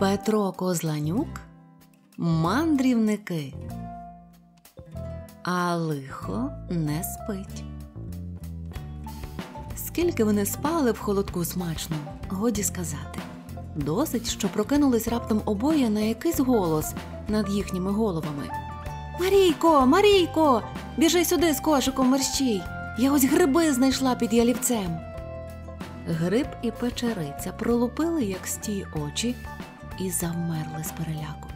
Петро Козланюк мандрівники. А лихо не спить. Скільки вони спали в холодку смачно, годі сказати. Досить, що прокинулись раптом обоє на якийсь голос над їхніми головами. Марійко, Марійко, біжи сюди з кошиком мерщій. Я ось гриби знайшла під ялівцем. Гриб і печериця пролупили, як стій очі, і завмерли з переляку.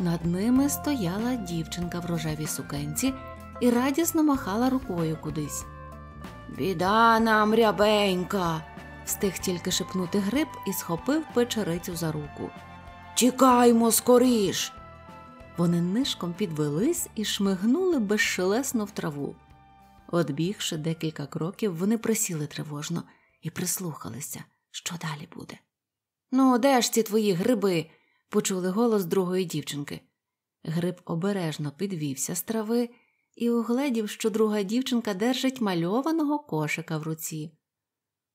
Над ними стояла дівчинка в рожевій сукенці і радісно махала рукою кудись. Біда нам рябенька. встиг тільки шепнути гриб і схопив печерицю за руку. Чекаймо скоріш. Вони нишком підвелись і шмигнули безшелесно в траву. Одбігши декілька кроків, вони присіли тривожно і прислухалися, що далі буде. Ну, де ж ці твої гриби? почули голос другої дівчинки. Гриб обережно підвівся з трави і угледів, що друга дівчинка держить мальованого кошика в руці.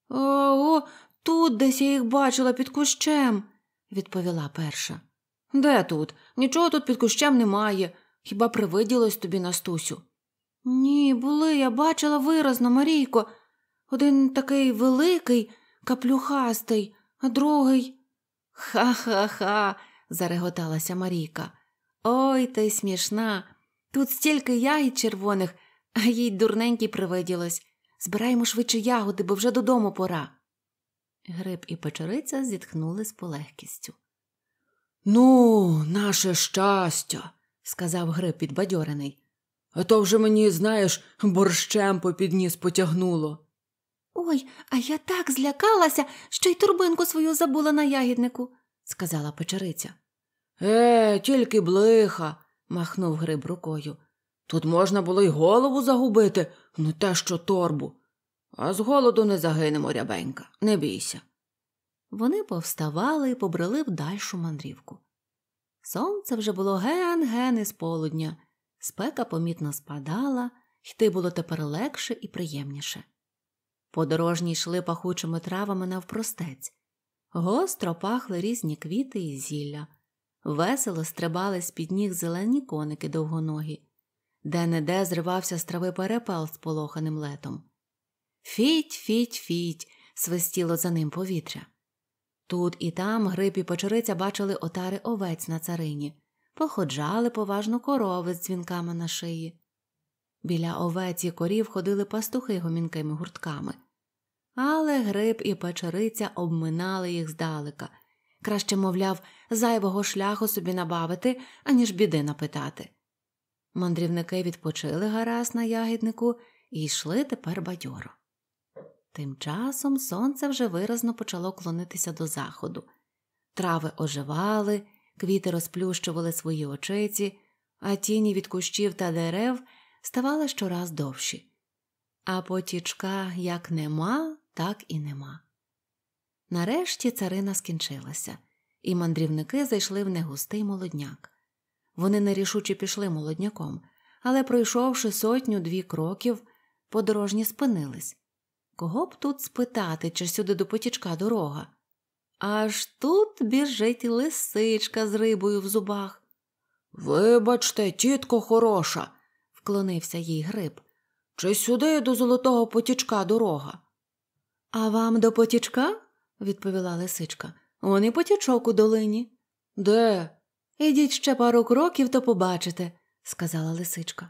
О, тут десь я їх бачила під кущем, відповіла перша. Де тут? Нічого тут під кущем немає. Хіба привиділось тобі Настусю? Ні, були, я бачила виразно, Марійко. Один такий великий, каплюхастий, а другий. Ха-ха-ха, зареготалася Марійка. Ой, та й смішна. Тут стільки ягід червоних, а їй дурненький привиділось. Збираємо швидше ягоди, бо вже додому пора. Гриб і печериця зітхнули з полегкістю. Ну, наше щастя, сказав Гриб підбадьорений. А то вже мені, знаєш, борщем попід ніс потягнуло. Ой, а я так злякалася, що й турбинку свою забула на ягіднику, сказала печериця. Е, тільки блиха, махнув гриб рукою. Тут можна було й голову загубити, не ну те що торбу. А з голоду не загинемо, рябенька, не бійся. Вони повставали і побрели в дальшу мандрівку. Сонце вже було ген-ген із полудня, спека помітно спадала, йти було тепер легше і приємніше. Подорожні йшли пахучими травами навпростець, гостро пахли різні квіти і зілля, весело стрибали з під ніг зелені коники довгоногі, де не де зривався з трави перепел з полоханим летом. Фіть, фіть, фіть, свистіло за ним повітря. Тут і там грипі і печериця бачили отари овець на царині, походжали поважно корови з дзвінками на шиї. Біля овець і корів ходили пастухи гомінкими гуртками, але гриб і печериця обминали їх здалека. Краще, мовляв, зайвого шляху собі набавити, аніж біди напитати. Мандрівники відпочили гаразд на ягіднику і йшли тепер бадьоро. Тим часом сонце вже виразно почало клонитися до заходу. Трави оживали, квіти розплющували свої очиці, а тіні від кущів та дерев ставали щораз довші. А потічка як нема, так і нема. Нарешті царина скінчилася, і мандрівники зайшли в негустий молодняк. Вони нерішуче пішли молодняком, але, пройшовши сотню дві кроків, подорожні спинились. Кого б тут спитати, чи сюди до потічка дорога? Аж тут біжить лисичка з рибою в зубах. Вибачте, тітко хороша, вклонився їй гриб. Чи сюди до золотого потічка дорога? А вам до потічка? відповіла лисичка. Он і потічок у долині. Де? Ідіть ще пару кроків, то побачите, сказала лисичка.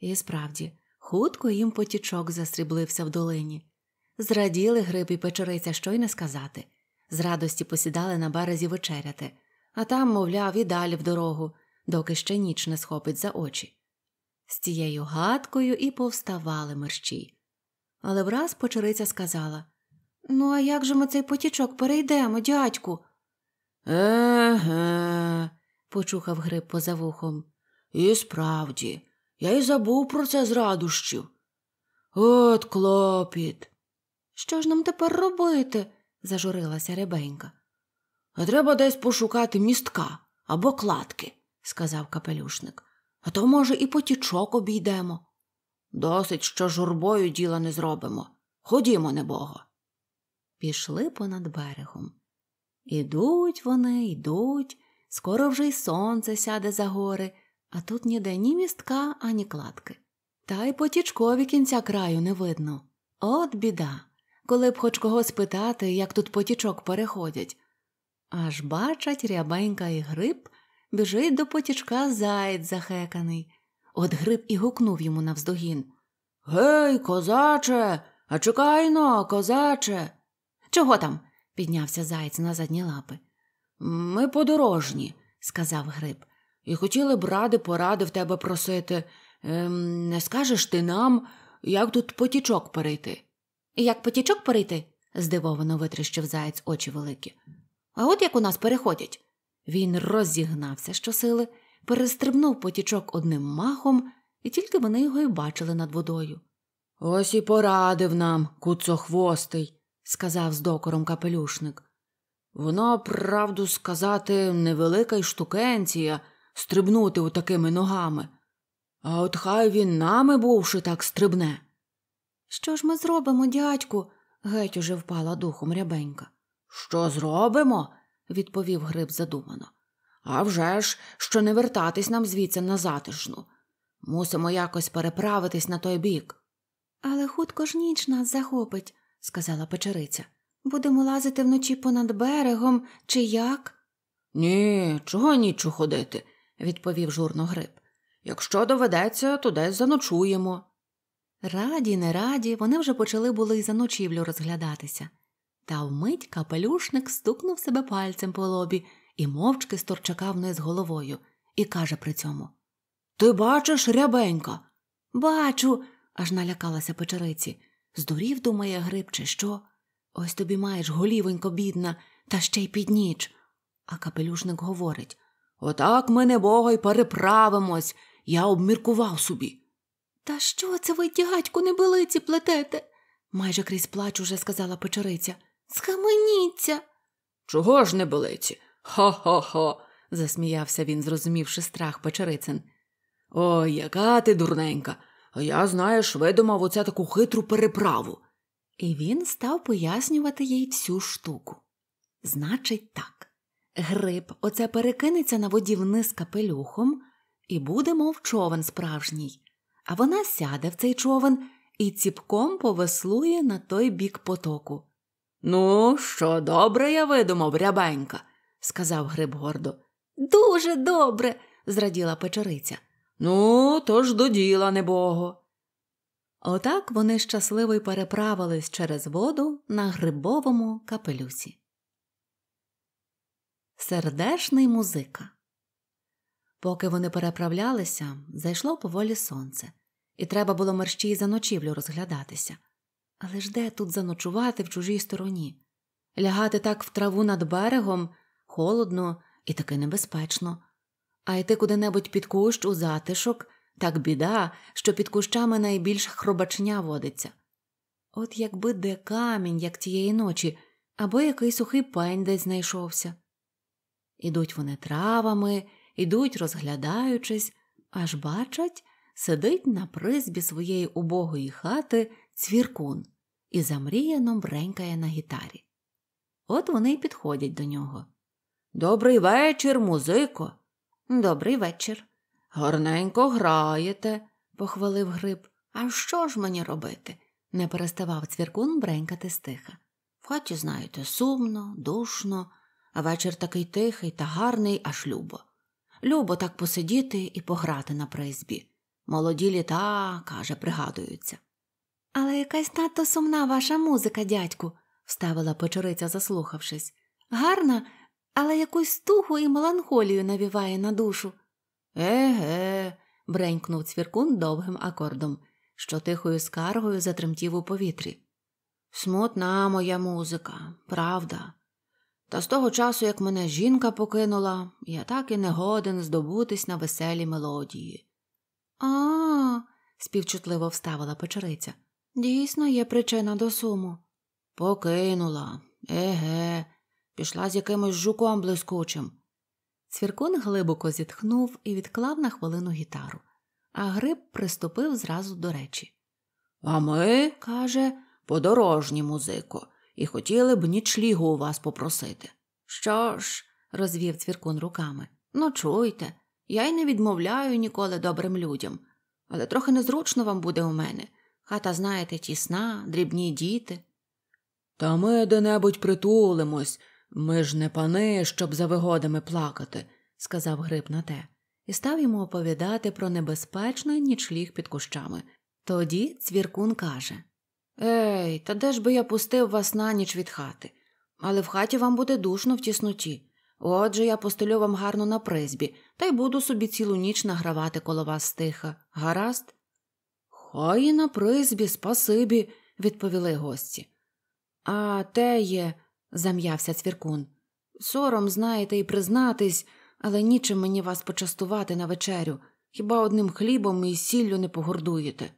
І справді, хутко їм потічок застріблився в долині. Зраділи гриб і печериця, що й не сказати. З радості посідали на березі вечеряти, а там, мовляв, і далі в дорогу, доки ще ніч не схопить за очі. З тією гадкою і повставали мерщій але враз почериця сказала Ну, а як же ми цей потічок перейдемо, дядьку? Еге, почухав гриб поза вухом. І справді, я й забув про це з радощів. От клопіт. Що ж нам тепер робити? зажурилася ребенька. А треба десь пошукати містка або кладки, сказав капелюшник. А то, може, і потічок обійдемо. Досить, що журбою діла не зробимо. Ходімо, небого. Пішли понад берегом. Ідуть вони, йдуть, скоро вже й сонце сяде за гори, а тут ніде ні містка, ані кладки. Та й потічкові кінця краю не видно. От біда. Коли б хоч кого спитати, як тут потічок переходять. Аж бачать рябенька і гриб, біжить до потічка заєць захеканий. От Гриб і гукнув йому навздогін. Гей, козаче, а чекай но, козаче. Чого там? піднявся Заяць на задні лапи. Ми подорожні, сказав Гриб, і хотіли б ради поради в тебе просити. Ем, Не скажеш ти нам, як тут потічок перейти? Як потічок перейти? здивовано витріщив заяць очі великі. А от як у нас переходять. Він розігнався щосили перестрибнув потічок одним махом, і тільки вони його й бачили над водою. Ось і порадив нам, куцохвостий, сказав з докором капелюшник. Воно, правду сказати, невелика й штукенція стрибнути у такими ногами. А от хай він нами бувши так стрибне. Що ж ми зробимо, дядьку? геть уже впала духом рябенька. Що зробимо? відповів Гриб задумано. А вже ж, що не вертатись нам звідси на затишну. Мусимо якось переправитись на той бік. Але хутко ж ніч нас захопить, сказала печериця. Будемо лазити вночі понад берегом, чи як? Ні, чого нічу ходити, відповів журно Гриб. Якщо доведеться, то десь заночуємо. Раді, не раді, вони вже почали були й за ночівлю розглядатися. Та вмить капелюшник стукнув себе пальцем по лобі і мовчки сторчака вниз головою, і каже при цьому Ти бачиш, рябенька? Бачу, аж налякалася печериці. Здурів, думає Гриб, чи що? Ось тобі маєш голівонько, бідна, та ще й під ніч. А капелюшник говорить Отак ми, не бога, й переправимось. Я обміркував собі. Та що це ви, дядьку, небилиці плетете? майже крізь плач уже сказала печериця. Схаменіться. Чого ж небилиці? Хо-хо-хо, засміявся він, зрозумівши страх печерицин. Ой, яка ти дурненька, а я, знаєш, видумав оця таку хитру переправу. І він став пояснювати їй всю штуку. Значить, так, гриб оце перекинеться на воді вниз капелюхом і буде, мов човен справжній, а вона сяде в цей човен і ціпком повеслує на той бік потоку. Ну, що добре я видумав, рябенька сказав Гриб гордо. Дуже добре, зраділа печериця. Ну, то ж до діла, небого. Отак вони щасливо й переправились через воду на грибовому капелюсі. Сердешний музика. Поки вони переправлялися, зайшло поволі сонце, і треба було мерщій за ночівлю розглядатися. Але ж де тут заночувати в чужій стороні? Лягати так в траву над берегом холодно і таки небезпечно. А йти куди-небудь під кущ у затишок так біда, що під кущами найбільш хробачня водиться. От якби де камінь, як тієї ночі, або який сухий пень десь знайшовся. Ідуть вони травами, ідуть, розглядаючись, аж бачать, сидить на призбі своєї убогої хати цвіркун і замріяно бренькає на гітарі. От вони й підходять до нього. Добрий вечір, музико. Добрий вечір. Гарненько граєте, похвалив Гриб. А що ж мені робити? не переставав цвіркун бренькати стиха. В хаті, знаєте, сумно, душно, а вечір такий тихий та гарний, аж любо. Любо так посидіти і пограти на призбі. Молоді літа, каже, пригадуються. Але якась надто сумна ваша музика, дядьку, вставила печериця, заслухавшись. Гарна, але якусь тугу і меланхолію навіває на душу. Еге, бренькнув цвіркун довгим акордом, що тихою скаргою затремтів у повітрі. Смутна моя музика, правда. Та з того часу, як мене жінка покинула, я так і не годен здобутись на веселі мелодії. А, -а – співчутливо вставила печериця. Дійсно, є причина до суму. Покинула. Еге, пішла з якимось жуком блискучим. Цвіркун глибоко зітхнув і відклав на хвилину гітару, а гриб приступив зразу до речі. А ми, каже, подорожні музико, і хотіли б нічлігу у вас попросити. Що ж, розвів цвіркун руками. Ну, чуйте, я й не відмовляю ніколи добрим людям, але трохи незручно вам буде у мене. Хата, знаєте, тісна, дрібні діти. Та ми де небудь притулимось ми ж не пани, щоб за вигодами плакати, сказав гриб на те, і став йому оповідати про небезпечний нічліг під кущами. Тоді цвіркун каже Ей, та де ж би я пустив вас на ніч від хати, але в хаті вам буде душно в тісноті. Отже, я постелю вам гарно на призбі, та й буду собі цілу ніч награвати коло вас стиха. Гаразд? Хай і на призбі, спасибі, відповіли гості. А те є, зам'явся цвіркун. Сором, знаєте, і признатись, але нічим мені вас почастувати на вечерю. Хіба одним хлібом і сіллю не погордуєте?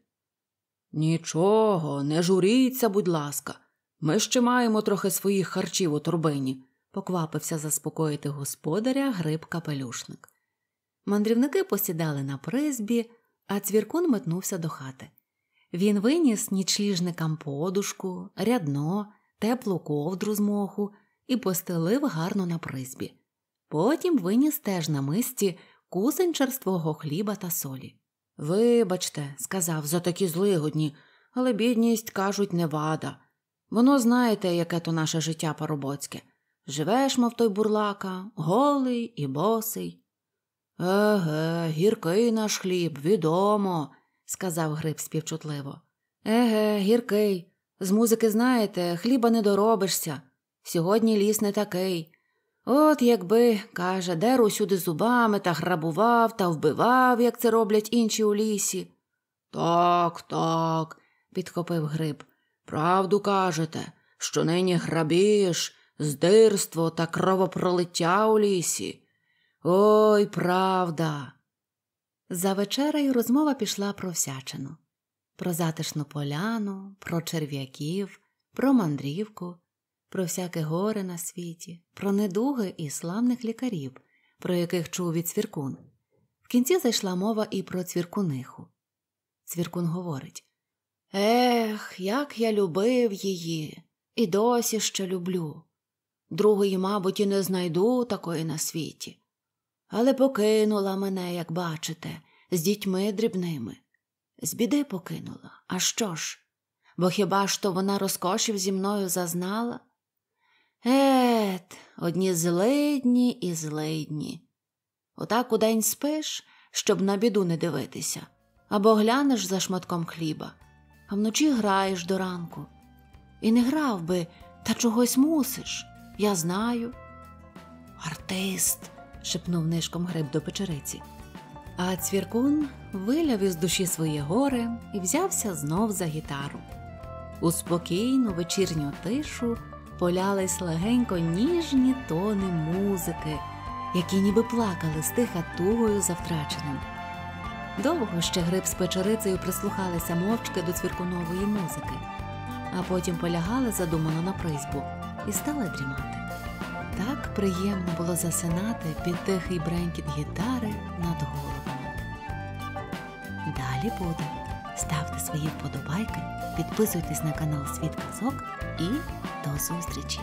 Нічого, не журіться, будь ласка, ми ще маємо трохи своїх харчів у торбині, поквапився заспокоїти господаря гриб капелюшник. Мандрівники посідали на призбі, а цвіркун метнувся до хати. Він виніс нічліжникам подушку, рядно, теплу ковдру з моху і постелив гарно на призбі. Потім виніс теж на мисці кусень черствого хліба та солі. Вибачте, сказав, за такі злигодні, але бідність, кажуть, не вада. Воно знаєте, яке то наше життя парубоцьке. Живеш, мов той бурлака, голий і босий. Еге, гіркий наш хліб, відомо, сказав Гриб співчутливо. Еге, гіркий, з музики, знаєте, хліба не доробишся. Сьогодні ліс не такий. От якби, каже, дер усюди зубами та грабував та вбивав, як це роблять інші у лісі. Так, так, підхопив гриб. Правду кажете, що нині грабіж, здирство та кровопролиття у лісі. Ой, правда. За вечерею розмова пішла про всячину про затишну поляну, про черв'яків, про мандрівку, про всяке горе на світі, про недуги і славних лікарів, про яких чув від цвіркун. В кінці зайшла мова і про цвіркуниху. Цвіркун говорить Ех, як я любив її, і досі ще люблю. Другої, мабуть, і не знайду такої на світі. Але покинула мене, як бачите, з дітьми дрібними. З біди покинула, а що ж? Бо хіба ж то вона розкошів зі мною зазнала? Ет, одні злидні і злидні. Отак у день спиш, щоб на біду не дивитися, або глянеш за шматком хліба, а вночі граєш до ранку. І не грав би, та чогось мусиш, я знаю. Артист, шепнув нишком гриб до печериці. А цвіркун виляв із душі своє горе і взявся знов за гітару. У спокійну вечірню тишу полялись легенько ніжні тони музики, які ніби плакали стиха тугою за втраченим. Довго ще гриб з печерицею прислухалися мовчки до цвіркунової музики, а потім полягали задумано на призбу і стали дрімати. Так приємно було засинати під тихий бренкіт гітари над горою. Буде Ставте свої вподобайки, підписуйтесь на канал Світ Казок і до зустрічі!